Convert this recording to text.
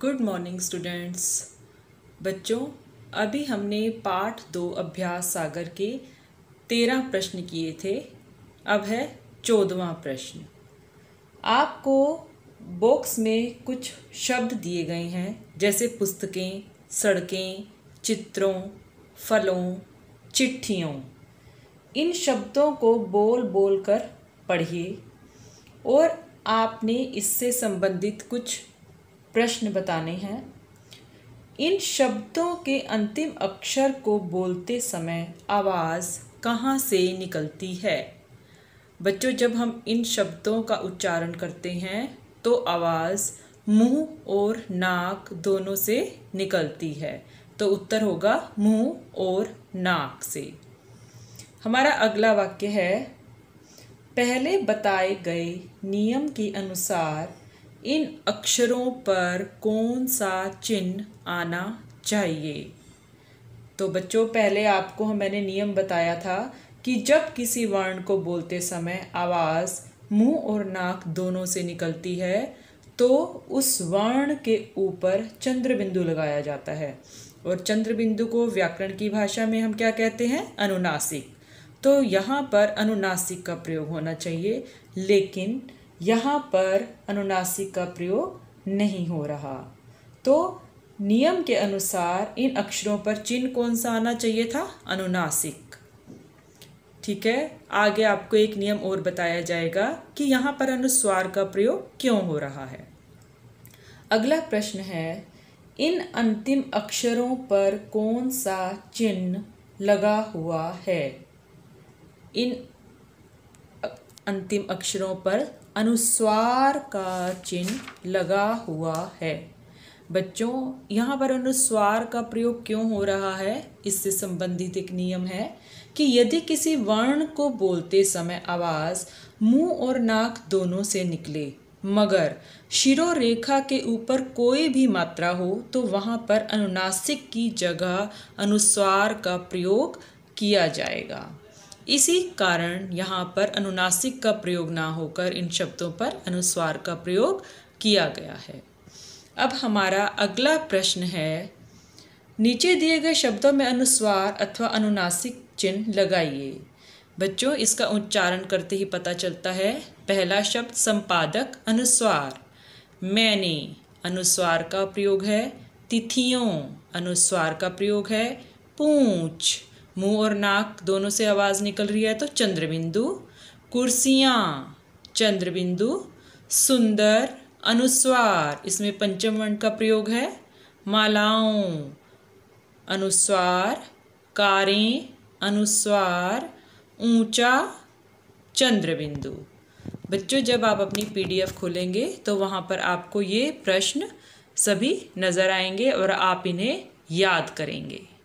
good morning students बच्चों अभी हमने पाठ दो अभ्यास सागर के तेरह प्रश्न किए थे अब है चौदवा प्रश्न आपको बॉक्स में कुछ शब्द दिए गए हैं जैसे पुस्तकें सड़कें चित्रों फलों चिट्ठियों इन शब्दों को बोल बोल कर पढ़िए और आपने इससे संबंधित कुछ प्रश्न बताने हैं इन शब्दों के अंतिम अक्षर को बोलते समय आवाज़ कहाँ से निकलती है बच्चों जब हम इन शब्दों का उच्चारण करते हैं तो आवाज़ मुंह और नाक दोनों से निकलती है तो उत्तर होगा मुंह और नाक से हमारा अगला वाक्य है पहले बताए गए नियम के अनुसार इन अक्षरों पर कौन सा चिन्ह आना चाहिए तो बच्चों पहले आपको मैंने नियम बताया था कि जब किसी वर्ण को बोलते समय आवाज़ मुंह और नाक दोनों से निकलती है तो उस वर्ण के ऊपर चंद्रबिंदु लगाया जाता है और चंद्रबिंदु को व्याकरण की भाषा में हम क्या कहते हैं अनुनासिक तो यहाँ पर अनुनासिक का प्रयोग होना चाहिए लेकिन यहाँ पर अनुनासिक का प्रयोग नहीं हो रहा तो नियम के अनुसार इन अक्षरों पर चिन्ह कौन सा आना चाहिए था अनुनासिक ठीक है आगे आपको एक नियम और बताया जाएगा कि यहाँ पर अनुस्वार का प्रयोग क्यों हो रहा है अगला प्रश्न है इन अंतिम अक्षरों पर कौन सा चिन्ह लगा हुआ है इन अंतिम अक्षरों पर अनुस्वार का चिन्ह लगा हुआ है बच्चों यहाँ पर अनुस्वार का प्रयोग क्यों हो रहा है इससे संबंधित एक नियम है कि यदि किसी वर्ण को बोलते समय आवाज़ मुंह और नाक दोनों से निकले मगर शिरो रेखा के ऊपर कोई भी मात्रा हो तो वहाँ पर अनुनासिक की जगह अनुस्वार का प्रयोग किया जाएगा इसी कारण यहाँ पर अनुनासिक का प्रयोग ना होकर इन शब्दों पर अनुस्वार का प्रयोग किया गया है अब हमारा अगला प्रश्न है नीचे दिए गए शब्दों में अनुस्वार अथवा अनुनासिक चिन्ह लगाइए बच्चों इसका उच्चारण करते ही पता चलता है पहला शब्द संपादक अनुस्वार मैंने अनुस्वार का प्रयोग है तिथियों अनुस्वार का प्रयोग है पूछ मुंह और नाक दोनों से आवाज़ निकल रही है तो चंद्रबिंदु कुर्सियाँ चंद्रबिंदु सुंदर अनुस्वार इसमें पंचम वर्ण का प्रयोग है मालाओं अनुस्वार कारें अनुस्वार ऊंचा चंद्रबिंदु बच्चों जब आप अपनी पीडीएफ खोलेंगे तो वहाँ पर आपको ये प्रश्न सभी नज़र आएंगे और आप इन्हें याद करेंगे